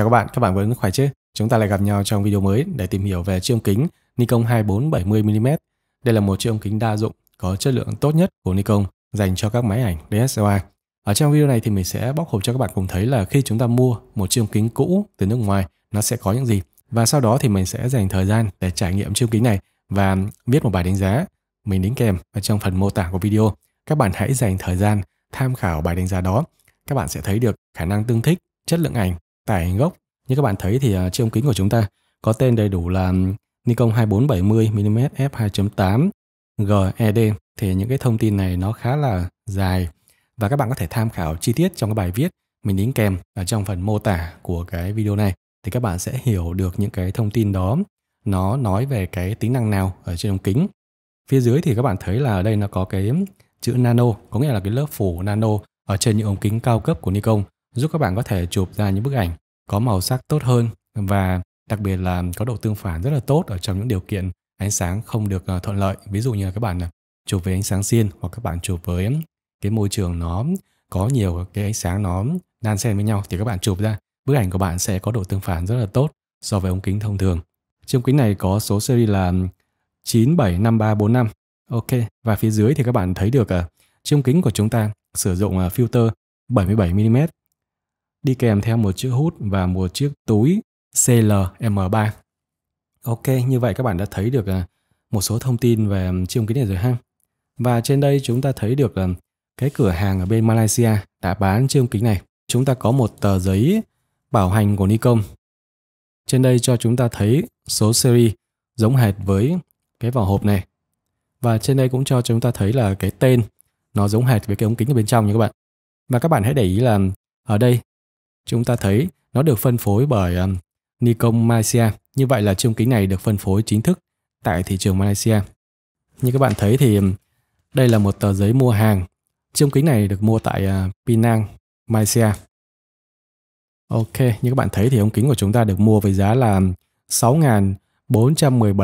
Chào các bạn, các bạn vẫn khỏe chứ? Chúng ta lại gặp nhau trong video mới để tìm hiểu về chiếc ống kính Nikon 2470mm. Đây là một chiếc ống kính đa dụng có chất lượng tốt nhất của Nikon dành cho các máy ảnh DSLR. Ở trong video này thì mình sẽ bóc hộp cho các bạn cùng thấy là khi chúng ta mua một chiếc ống kính cũ từ nước ngoài nó sẽ có những gì. Và sau đó thì mình sẽ dành thời gian để trải nghiệm chiếc ống kính này và viết một bài đánh giá mình đính kèm ở trong phần mô tả của video. Các bạn hãy dành thời gian tham khảo bài đánh giá đó. Các bạn sẽ thấy được khả năng tương thích, chất lượng ảnh tải gốc. Như các bạn thấy thì à, chiếc ống kính của chúng ta có tên đầy đủ là Nikon 2470mm f2.8 GED thì những cái thông tin này nó khá là dài và các bạn có thể tham khảo chi tiết trong cái bài viết mình đính kèm ở trong phần mô tả của cái video này thì các bạn sẽ hiểu được những cái thông tin đó nó nói về cái tính năng nào ở trên ống kính. Phía dưới thì các bạn thấy là ở đây nó có cái chữ nano, có nghĩa là cái lớp phủ nano ở trên những ống kính cao cấp của Nikon giúp các bạn có thể chụp ra những bức ảnh có màu sắc tốt hơn và đặc biệt là có độ tương phản rất là tốt ở trong những điều kiện ánh sáng không được ờ, thuận lợi ví dụ như là các bạn ờ, chụp với ánh sáng xiên hoặc các bạn chụp với cái môi trường nó có nhiều cái ánh sáng nó đan xen với nhau thì các bạn chụp ra bức ảnh của bạn sẽ có độ tương phản rất là tốt so với ống kính thông thường chiếc ống kính này có số series là 975345 ok và phía dưới thì các bạn thấy được ờ, chiếc ống kính của chúng ta sử dụng filter 77mm đi kèm theo một chiếc hút và một chiếc túi CLM3. Ok, như vậy các bạn đã thấy được à, một số thông tin về chiếc ống kính này rồi ha. Và trên đây chúng ta thấy được cái cửa hàng ở bên Malaysia đã bán chiếc ống kính này. Chúng ta có một tờ giấy bảo hành của Nikon. Trên đây cho chúng ta thấy số series giống hệt với cái vỏ hộp này. Và trên đây cũng cho chúng ta thấy là cái tên nó giống hệt với cái ống kính ở bên trong nha các bạn. Và các bạn hãy để ý là ở đây Chúng ta thấy nó được phân phối bởi um, Nikon Malaysia. Như vậy là chiếc kính này được phân phối chính thức tại thị trường Malaysia. Như các bạn thấy thì um, đây là một tờ giấy mua hàng. Chiếc kính này được mua tại uh, Penang, Malaysia. Ok, như các bạn thấy thì ống kính của chúng ta được mua với giá là 6.417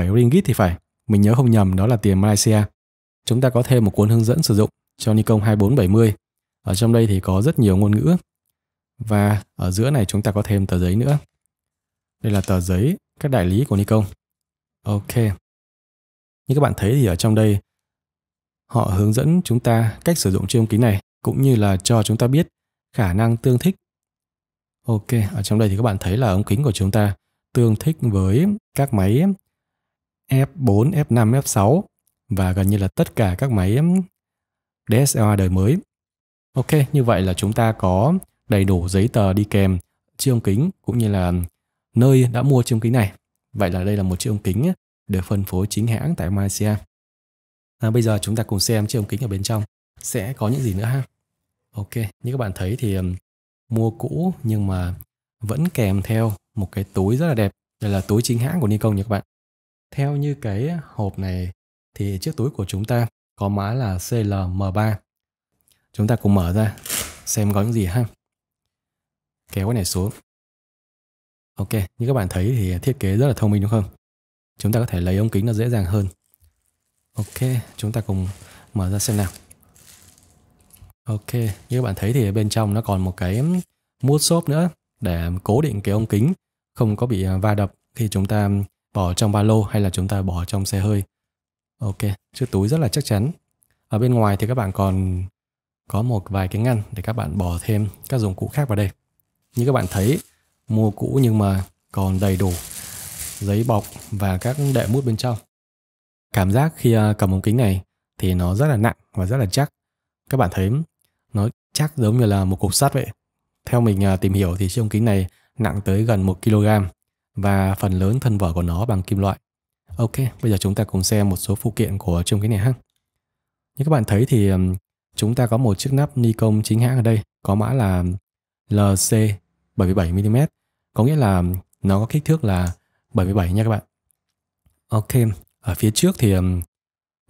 um, ringgit thì phải. Mình nhớ không nhầm đó là tiền Malaysia. Chúng ta có thêm một cuốn hướng dẫn sử dụng cho Nikon 2470. Ở trong đây thì có rất nhiều ngôn ngữ và ở giữa này chúng ta có thêm tờ giấy nữa. Đây là tờ giấy các đại lý của Nikon. Ok. Như các bạn thấy thì ở trong đây họ hướng dẫn chúng ta cách sử dụng chiếc ống kính này cũng như là cho chúng ta biết khả năng tương thích. Ok, ở trong đây thì các bạn thấy là ống kính của chúng ta tương thích với các máy F4, F5, F6 và gần như là tất cả các máy DSLR đời mới. Ok, như vậy là chúng ta có đầy đủ giấy tờ đi kèm chiếc ống kính cũng như là nơi đã mua chiếc ống kính này. Vậy là đây là một chiếc ống kính được phân phối chính hãng tại Malaysia. À, bây giờ chúng ta cùng xem chiếc ống kính ở bên trong sẽ có những gì nữa ha. Ok, như các bạn thấy thì mua cũ nhưng mà vẫn kèm theo một cái túi rất là đẹp. Đây là túi chính hãng của Nikon nha các bạn. Theo như cái hộp này thì chiếc túi của chúng ta có mã là CLM3. Chúng ta cùng mở ra xem có những gì ha kéo cái này xuống ok như các bạn thấy thì thiết kế rất là thông minh đúng không chúng ta có thể lấy ống kính nó dễ dàng hơn ok chúng ta cùng mở ra xem nào ok như các bạn thấy thì bên trong nó còn một cái mút xốp nữa để cố định cái ống kính không có bị à, va đập khi chúng ta bỏ trong ba lô hay là chúng ta bỏ trong xe hơi ok chiếc túi rất là chắc chắn ở bên ngoài thì các bạn còn có một vài cái ngăn để các bạn bỏ thêm các dụng cụ khác vào đây như các bạn thấy mua cũ nhưng mà còn đầy đủ giấy bọc và các đệm mút bên trong cảm giác khi à, cầm ống kính này thì nó rất là nặng và rất là chắc các bạn thấy nó chắc giống như là một cục sắt vậy theo mình à, tìm hiểu thì chiếc ống kính này nặng tới gần 1 kg và phần lớn thân vỏ của nó bằng kim loại. Ok, bây giờ chúng ta cùng xem một số phụ kiện của chiếc ống kính này ha. Như các bạn thấy thì chúng ta có một chiếc nắp Nikon chính hãng ở đây có mã là LC 77 mm. Có nghĩa là nó có kích thước là 77 nha các bạn. Ok, ở phía trước thì um,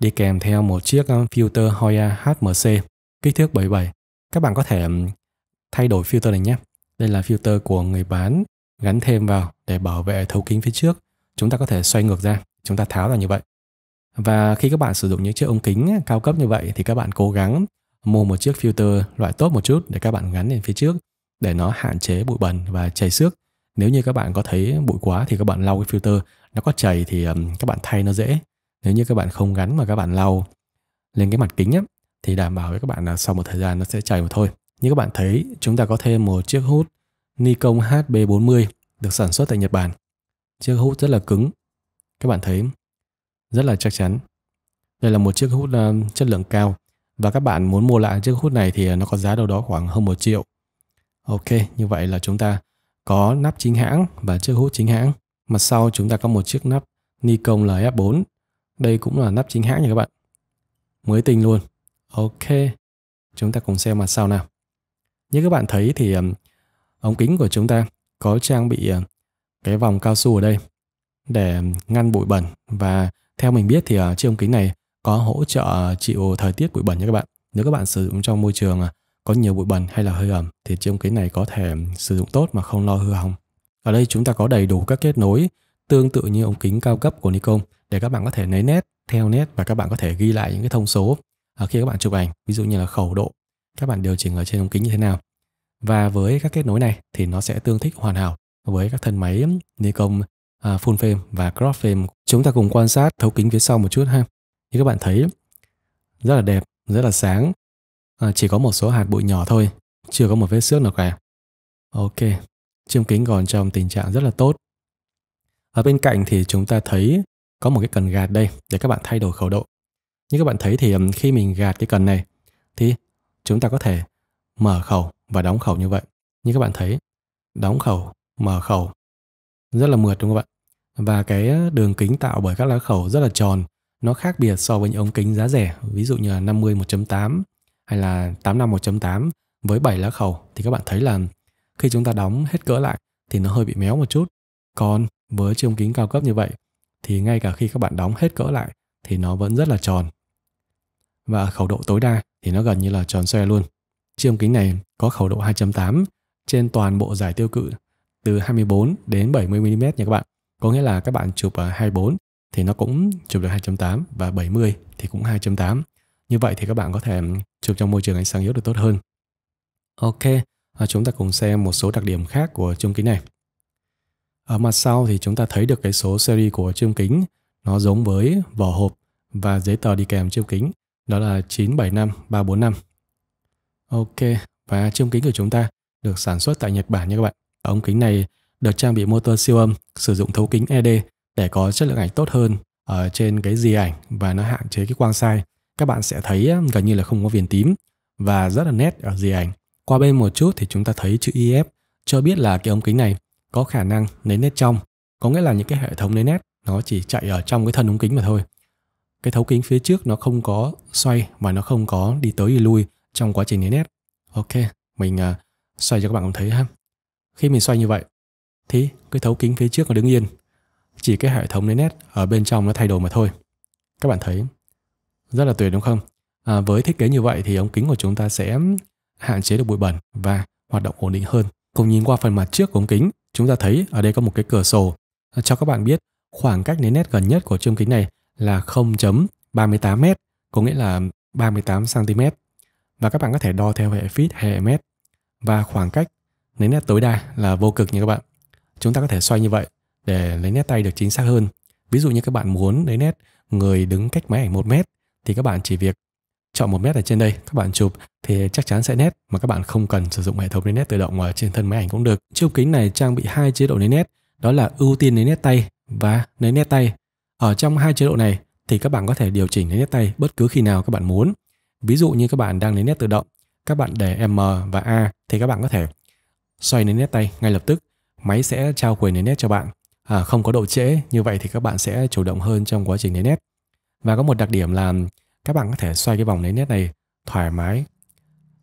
đi kèm theo một chiếc um, filter Hoya HMC kích thước 77. Các bạn có thể um, thay đổi filter này nhé. Đây là filter của người bán gắn thêm vào để bảo vệ thấu kính phía trước. Chúng ta có thể xoay ngược ra, chúng ta tháo ra như vậy. Và khi các bạn sử dụng những chiếc ống kính uh, cao cấp như vậy thì các bạn cố gắng mua một chiếc filter loại tốt một chút để các bạn gắn lên phía trước để nó hạn chế bụi bẩn và chảy xước nếu như các bạn có thấy bụi quá thì các bạn lau cái filter nó có chảy thì các bạn thay nó dễ nếu như các bạn không gắn mà các bạn lau lên cái mặt kính á thì đảm bảo với các bạn là sau một thời gian nó sẽ chảy mà thôi như các bạn thấy chúng ta có thêm một chiếc hút Nikon HB40 được sản xuất tại Nhật Bản chiếc hút rất là cứng các bạn thấy rất là chắc chắn đây là một chiếc hút chất lượng cao và các bạn muốn mua lại chiếc hút này thì nó có giá đâu đó khoảng hơn một triệu Ok, như vậy là chúng ta có nắp chính hãng và chiếc hút chính hãng. Mặt sau chúng ta có một chiếc nắp Nikon LF4. Đây cũng là nắp chính hãng nha các bạn. Mới tinh luôn. Ok, chúng ta cùng xem mặt sau nào. Như các bạn thấy thì ống kính của chúng ta có trang bị ờ, cái vòng cao su ở đây để ngăn bụi bẩn và theo mình biết thì ờ, chiếc ống kính này có hỗ trợ chịu thời tiết bụi bẩn nha các bạn. Nếu các bạn sử dụng trong môi trường ờ, có nhiều bụi bẩn hay là hơi ẩm thì chiếc ống kính này có thể sử dụng tốt mà không lo hư hỏng. Ở đây chúng ta có đầy đủ các kết nối tương tự như ống kính cao cấp của Nikon để các bạn có thể lấy nét, theo nét và các bạn có thể ghi lại những cái thông số à, khi các bạn chụp ảnh, ví dụ như là khẩu độ, các bạn điều chỉnh ở trên ống kính như thế nào. Và với các kết nối này thì nó sẽ tương thích hoàn hảo với các thân máy Nikon à, full frame và crop frame. Chúng ta cùng quan sát thấu kính phía sau một chút ha. Như các bạn thấy rất là đẹp, rất là sáng à, chỉ có một số hạt bụi nhỏ thôi, chưa có một vết xước nào cả. Ok, chiêm kính còn trong tình trạng rất là tốt. Ở bên cạnh thì chúng ta thấy có một cái cần gạt đây để các bạn thay đổi khẩu độ. Như các bạn thấy thì khi mình gạt cái cần này thì chúng ta có thể mở khẩu và đóng khẩu như vậy. Như các bạn thấy, đóng khẩu, mở khẩu rất là mượt đúng không ạ? Và cái đường kính tạo bởi các lá khẩu rất là tròn, nó khác biệt so với những ống kính giá rẻ, ví dụ như là 50 1.8 hay là 851.8 với 7 lá khẩu thì các bạn thấy là khi chúng ta đóng hết cỡ lại thì nó hơi bị méo một chút. Còn với chiếc ống kính cao cấp như vậy thì ngay cả khi các bạn đóng hết cỡ lại thì nó vẫn rất là tròn. Và khẩu độ tối đa thì nó gần như là tròn xoe luôn. Chiếc ống kính này có khẩu độ 2.8 trên toàn bộ giải tiêu cự từ 24 đến 70 mm nha các bạn. Có nghĩa là các bạn chụp ở 24 thì nó cũng chụp được 2.8 và 70 thì cũng 2.8. Như vậy thì các bạn có thể chụp trong môi trường ánh sáng yếu được tốt hơn. Ok, à, chúng ta cùng xem một số đặc điểm khác của chôm kính này. Ở mặt sau thì chúng ta thấy được cái số series của chôm kính, nó giống với vỏ hộp và giấy tờ đi kèm chôm kính, đó là 975345. Ok, và chôm kính của chúng ta được sản xuất tại Nhật Bản nha các bạn. ống kính này được trang bị motor siêu âm sử dụng thấu kính ED để có chất lượng ảnh tốt hơn ở ờ, trên cái dì ảnh và nó hạn chế cái quang sai các bạn sẽ thấy gần như là không có viền tím và rất là nét ở dì ảnh. Qua bên một chút thì chúng ta thấy chữ IF cho biết là cái ống kính này có khả năng lấy nét trong, có nghĩa là những cái hệ thống lấy nét nó chỉ chạy ở trong cái thân ống kính mà thôi. Cái thấu kính phía trước nó không có xoay và nó không có đi tới đi lui trong quá trình lấy nét. Ok, mình uh, xoay cho các bạn cũng thấy ha. Khi mình xoay như vậy thì cái thấu kính phía trước nó đứng yên, chỉ cái hệ thống lấy nét ở bên trong nó thay đổi mà thôi. Các bạn thấy rất là tuyệt đúng không? À, với thiết kế như vậy thì ống kính của chúng ta sẽ hạn chế được bụi bẩn và hoạt động ổn định hơn. Cùng nhìn qua phần mặt trước của ống kính, chúng ta thấy ở đây có một cái cửa sổ. À, cho các bạn biết, khoảng cách đến nét gần nhất của chương kính này là 0.38m, có nghĩa là 38cm. Và các bạn có thể đo theo hệ feet hay hệ mét. Và khoảng cách lấy nét tối đa là vô cực nha các bạn. Chúng ta có thể xoay như vậy để lấy nét tay được chính xác hơn. Ví dụ như các bạn muốn lấy nét người đứng cách máy ảnh một mét thì các bạn chỉ việc chọn một nét ở trên đây các bạn chụp thì chắc chắn sẽ nét mà các bạn không cần sử dụng hệ thống lấy nét tự động ở trên thân máy ảnh cũng được. Chiêu kính này trang bị hai chế độ lấy nét, đó là ưu tiên lấy nét tay và lấy nét tay. Ở trong hai chế độ này thì các bạn có thể điều chỉnh lấy nét tay bất cứ khi nào các bạn muốn. Ví dụ như các bạn đang lấy nét tự động, các bạn để M và A thì các bạn có thể xoay lấy nét tay ngay lập tức, máy sẽ trao quyền lấy nét cho bạn. À, không có độ trễ, như vậy thì các bạn sẽ chủ động hơn trong quá trình lấy nét và có một đặc điểm là các bạn có thể xoay cái vòng lấy nét này thoải mái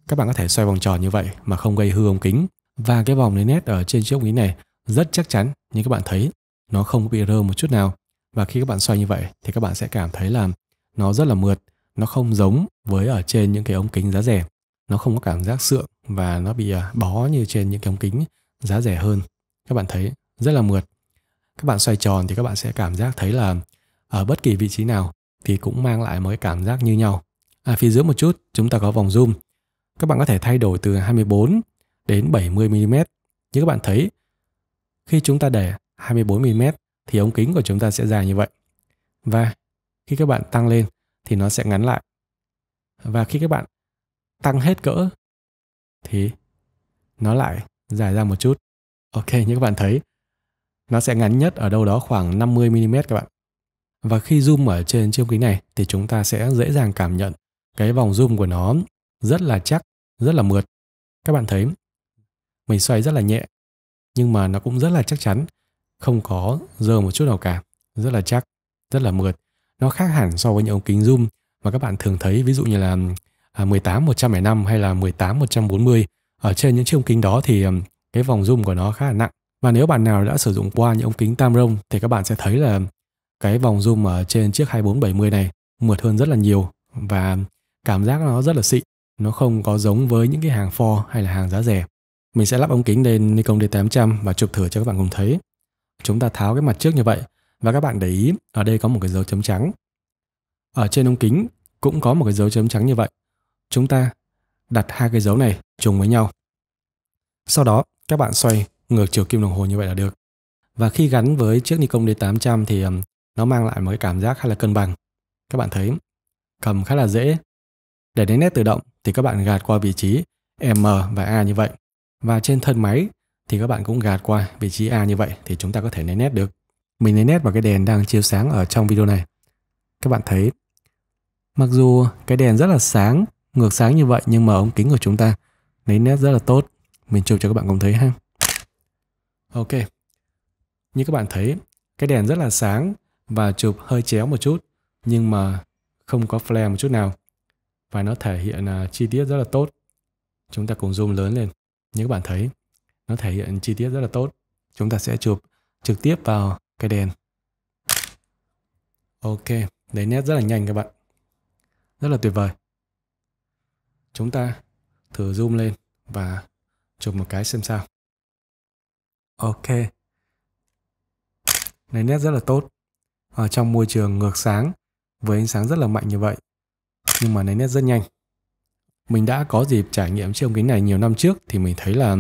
các bạn có thể xoay vòng tròn như vậy mà không gây hư ống kính và cái vòng lấy nét ở trên chiếc ống kính này rất chắc chắn như các bạn thấy nó không bị rơ một chút nào và khi các bạn xoay như vậy thì các bạn sẽ cảm thấy là nó rất là mượt nó không giống với ở trên những cái ống kính giá rẻ nó không có cảm giác sượng và nó bị à, bó như trên những cái ống kính giá rẻ hơn các bạn thấy rất là mượt các bạn xoay tròn thì các bạn sẽ cảm giác thấy là ở bất kỳ vị trí nào thì cũng mang lại một cái cảm giác như nhau. À, phía dưới một chút chúng ta có vòng zoom. Các bạn có thể thay đổi từ 24 đến 70 mm. Như các bạn thấy, khi chúng ta để 24 mm thì ống kính của chúng ta sẽ dài như vậy. Và khi các bạn tăng lên thì nó sẽ ngắn lại. Và khi các bạn tăng hết cỡ thì nó lại dài ra một chút. Ok, như các bạn thấy, nó sẽ ngắn nhất ở đâu đó khoảng 50 mm các bạn. Và khi zoom ở trên chiếc kính này thì chúng ta sẽ dễ dàng cảm nhận cái vòng zoom của nó rất là chắc, rất là mượt. Các bạn thấy mình xoay rất là nhẹ nhưng mà nó cũng rất là chắc chắn, không có dơ một chút nào cả, rất là chắc, rất là mượt. Nó khác hẳn so với những ống kính zoom mà các bạn thường thấy ví dụ như là 18 à, 105 hay là 18 140 ở trên những chiếc ống kính đó thì cái vòng zoom của nó khá là nặng. Và nếu bạn nào đã sử dụng qua những ống kính Tamron thì các bạn sẽ thấy là cái vòng zoom ở trên chiếc 2470 này mượt hơn rất là nhiều và cảm giác nó rất là xịn nó không có giống với những cái hàng for hay là hàng giá rẻ mình sẽ lắp ống kính lên Nikon D800 và chụp thử cho các bạn cùng thấy chúng ta tháo cái mặt trước như vậy và các bạn để ý ở đây có một cái dấu chấm trắng ở trên ống kính cũng có một cái dấu chấm trắng như vậy chúng ta đặt hai cái dấu này trùng với nhau sau đó các bạn xoay ngược chiều kim đồng hồ như vậy là được và khi gắn với chiếc Nikon D800 thì nó mang lại một cái cảm giác khá là cân bằng các bạn thấy cầm khá là dễ để đến nét tự động thì các bạn gạt qua vị trí M và A như vậy và trên thân máy thì các bạn cũng gạt qua vị trí A như vậy thì chúng ta có thể lấy nét được mình lấy nét vào cái đèn đang chiếu sáng ở trong video này các bạn thấy mặc dù cái đèn rất là sáng ngược sáng như vậy nhưng mà ống kính của chúng ta lấy nét rất là tốt mình chụp cho các bạn cùng thấy ha ok như các bạn thấy cái đèn rất là sáng và chụp hơi chéo một chút nhưng mà không có flare một chút nào và nó thể hiện à, chi tiết rất là tốt chúng ta cùng zoom lớn lên như các bạn thấy nó thể hiện chi tiết rất là tốt chúng ta sẽ chụp trực tiếp vào cái đèn ok đấy nét rất là nhanh các bạn rất là tuyệt vời chúng ta thử zoom lên và chụp một cái xem sao ok này nét rất là tốt ở trong môi trường ngược sáng với ánh sáng rất là mạnh như vậy nhưng mà lấy nét rất nhanh mình đã có dịp trải nghiệm chiếc ống kính này nhiều năm trước thì mình thấy là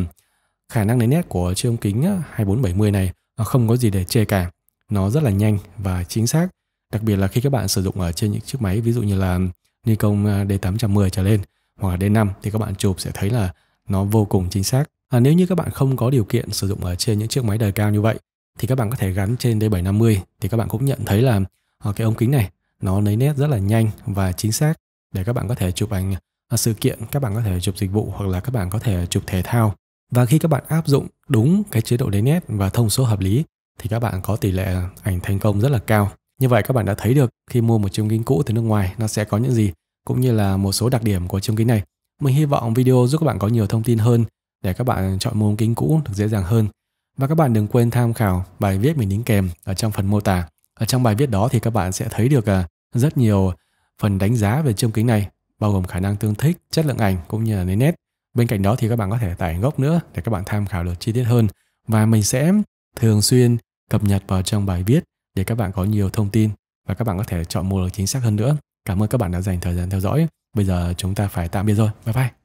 khả năng lấy nét của chiếc ống kính 2470 này nó không có gì để chê cả nó rất là nhanh và chính xác đặc biệt là khi các bạn sử dụng ở trên những chiếc máy ví dụ như là Nikon D810 trở lên hoặc là D5 thì các bạn chụp sẽ thấy là nó vô cùng chính xác à, nếu như các bạn không có điều kiện sử dụng ở trên những chiếc máy đời cao như vậy thì các bạn có thể gắn trên D750 thì các bạn cũng nhận thấy là cái ống kính này nó lấy nét rất là nhanh và chính xác để các bạn có thể chụp ảnh sự kiện, các bạn có thể chụp dịch vụ hoặc là các bạn có thể chụp thể thao. Và khi các bạn áp dụng đúng cái chế độ lấy nét và thông số hợp lý thì các bạn có tỷ lệ ảnh thành công rất là cao. Như vậy các bạn đã thấy được khi mua một chiếc kính cũ từ nước ngoài nó sẽ có những gì cũng như là một số đặc điểm của chiếc kính này. Mình hy vọng video giúp các bạn có nhiều thông tin hơn để các bạn chọn mua kính cũ được dễ dàng hơn và các bạn đừng quên tham khảo bài viết mình đính kèm ở trong phần mô tả. Ở trong bài viết đó thì các bạn sẽ thấy được à, rất nhiều phần đánh giá về chương kính này, bao gồm khả năng tương thích, chất lượng ảnh cũng như là lấy nét. Bên cạnh đó thì các bạn có thể tải gốc nữa để các bạn tham khảo được chi tiết hơn. Và mình sẽ thường xuyên cập nhật vào trong bài viết để các bạn có nhiều thông tin và các bạn có thể chọn mua được chính xác hơn nữa. Cảm ơn các bạn đã dành thời gian theo dõi. Bây giờ chúng ta phải tạm biệt rồi. Bye bye.